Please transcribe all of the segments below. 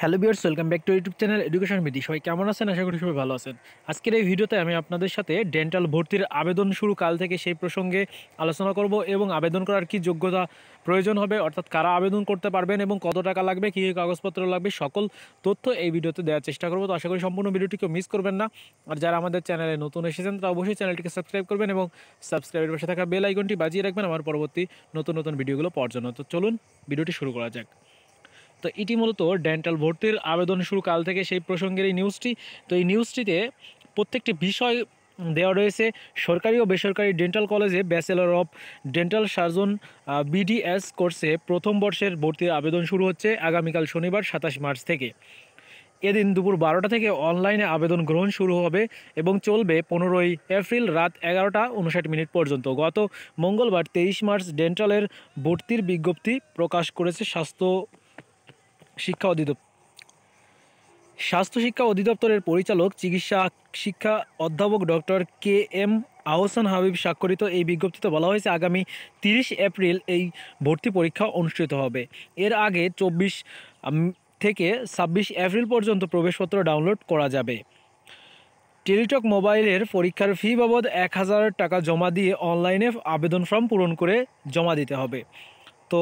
hello বিয়ার্স welcome back to YouTube channel education Bidhi সবাই কেমন আছেন আশা করি সবাই ভালো আছেন আজকের এই ভিডিওতে আমি আপনাদের সাথে ডেন্টাল ভর্তির আবেদন শুরু কাল থেকে সেই প্রসঙ্গে আলোচনা করব এবং আবেদন করার কি যোগ্যতা প্রয়োজন হবে অর্থাৎ কারা আবেদন করতে পারবেন এবং কত টাকা লাগবে কী কাগজপত্র লাগবে সকল তথ্য এই ভিডিওতে দেওয়ার চেষ্টা করবো তো আশা করি সম্পূর্ণ ভিডিওটিকে মিস করবেন না আর যারা আমাদের চ্যানেলে নতুন এসেছেন তারা অবশ্যই চ্যানেলটিকে সাবস্ক্রাইব করবেন এবং সাবস্ক্রাইবের পাশে থাকা বেল আইকনটি বাজিয়ে রাখবেন আমার পরবর্তী নতুন নতুন ভিডিওগুলো পাওয়ার জন্য তো চলুন ভিডিওটি শুরু করা যাক তো এটি মূলত ডেন্টাল ভর্তির আবেদন শুরু কাল থেকে সেই প্রসঙ্গের এই নিউজটি তো এই নিউজটিতে প্রত্যেকটি বিষয় দেওয়া রয়েছে সরকারি ও বেসরকারি ডেন্টাল কলেজে bachelor of dental surgeon BDS কোর্সে প্রথম বর্ষের ভর্তির আবেদন শুরু হচ্ছে আগামীকাল শনিবার সাতাশ মার্চ থেকে এদিন দুপুর বারোটা থেকে অনলাইনে আবেদন গ্রহণ শুরু হবে এবং চলবে পনেরোই এপ্রিল রাত এগারোটা উনষাট মিনিট পর্যন্ত গত মঙ্গলবার তেইশ মার্চ ডেন্টালের ভর্তির বিজ্ঞপ্তি প্রকাশ করেছে স্বাস্থ্য শিক্ষা অধিদপ্তর স্বাস্থ্য শিক্ষা অধিদপ্তরের পরিচালক চিকিৎসা শিক্ষা অধ্যাপক doctor K M Ahsan Habib স্বাক্ষরিত এই বিজ্ঞপ্তিতে বলা হয়েছে আগামী তিরিশ এপ্রিল এই ভর্তি পরীক্ষা অনুষ্ঠিত হবে এর আগে চব্বিশ থেকে ছাব্বিশ এপ্রিল পর্যন্ত প্রবেশপত্র ডাউনলোড করা যাবে টেলিটক মোবাইলের পরীক্ষার ফি বাবদ এক হাজার টাকা জমা দিয়ে অনলাইনে আবেদন ফর্ম পূরণ করে জমা দিতে হবে তো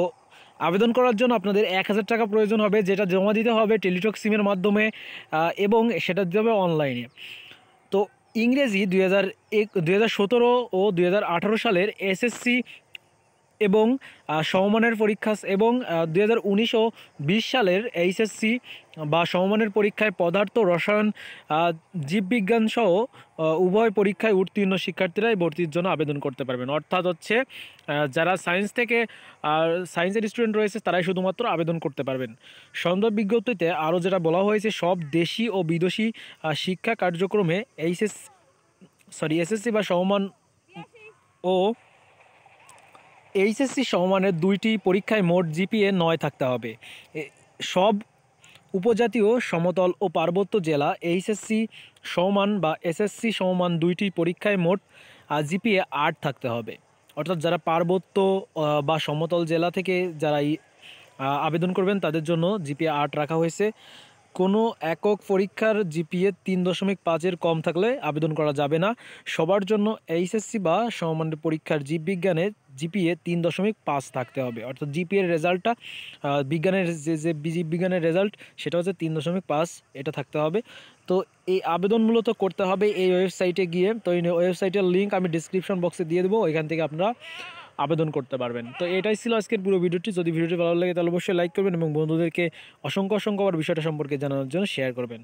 আবেদন করার জন্য আপনাদের এক হাজার টাকা প্রয়োজন হবে যেটা জমা দিতে হবে টেলিটক সিমের মাধ্যমে এবং সেটা দিতে হবে অনলাইনে তো ইংরেজি দুই হাজার ও দুই সালের এসএসসি এবং সমমানের পরীক্ষা এবং দু হাজার ও বিশ সালের এইচএসসি বা সমমানের পরীক্ষায় পদার্থ রসায়ন জীববিজ্ঞান সহ উভয় পরীক্ষায় উত্তীর্ণ শিক্ষার্থীরাই ভর্তির জন্য আবেদন করতে পারবেন অর্থাৎ হচ্ছে যারা সায়েন্স থেকে সায়েন্সের স্টুডেন্ট রয়েছে তারাই শুধুমাত্র আবেদন করতে পারবেন সন্দর্ভ বিজ্ঞপ্তিতে আরও যেটা বলা হয়েছে সব দেশি ও বিদেশি শিক্ষা কার্যক্রমে এইচএস সরি এসএসসি বা সমমান ও এইচএসসি সমমানের দুইটি পরীক্ষায় মোট জিপিএ নয় থাকতে হবে সব উপজাতীয় সমতল ও পার্বত্য জেলা এইচএসসি সমমান বা এসএসসি সমমান দুইটি পরীক্ষায় মোট জিপিএ আট থাকতে হবে অর্থাৎ যারা পার্বত্য বা সমতল জেলা থেকে যারা আবেদন করবেন তাদের জন্য জিপিএ আট রাখা হয়েছে কোনো একক পরীক্ষার জিপিএ তিন দশমিক পাঁচের কম থাকলে আবেদন করা যাবে না সবার জন্য এইচএসসি বা সমমানের পরীক্ষার জীববিজ্ঞানের জিপিএ তিন দশমিক পাঁচ থাকতে হবে অর্থাৎ জিপিএর রেজাল্টটা বিজ্ঞানের যে যে বিজ্ঞানের রেজাল্ট সেটা হচ্ছে তিন দশমিক পাঁচ এটা থাকতে হবে তো এই আবেদন মূলত করতে হবে এই ওয়েবসাইটে গিয়ে তো এই ওয়েবসাইটের লিঙ্ক আমি ডিসক্রিপশন বক্সে দিয়ে দেবো ওইখান থেকে আপনারা আবেদন করতে পারবেন তো এটাই ছিল আজকের পুরো ভিডিওটি যদি ভিডিওটি ভালো লাগে তাহলে অবশ্যই লাইক করবেন এবং বন্ধুদেরকে অসংখ্য অসংখ্যবার বিষয়টা সম্পর্কে জানানোর জন্য শেয়ার করবেন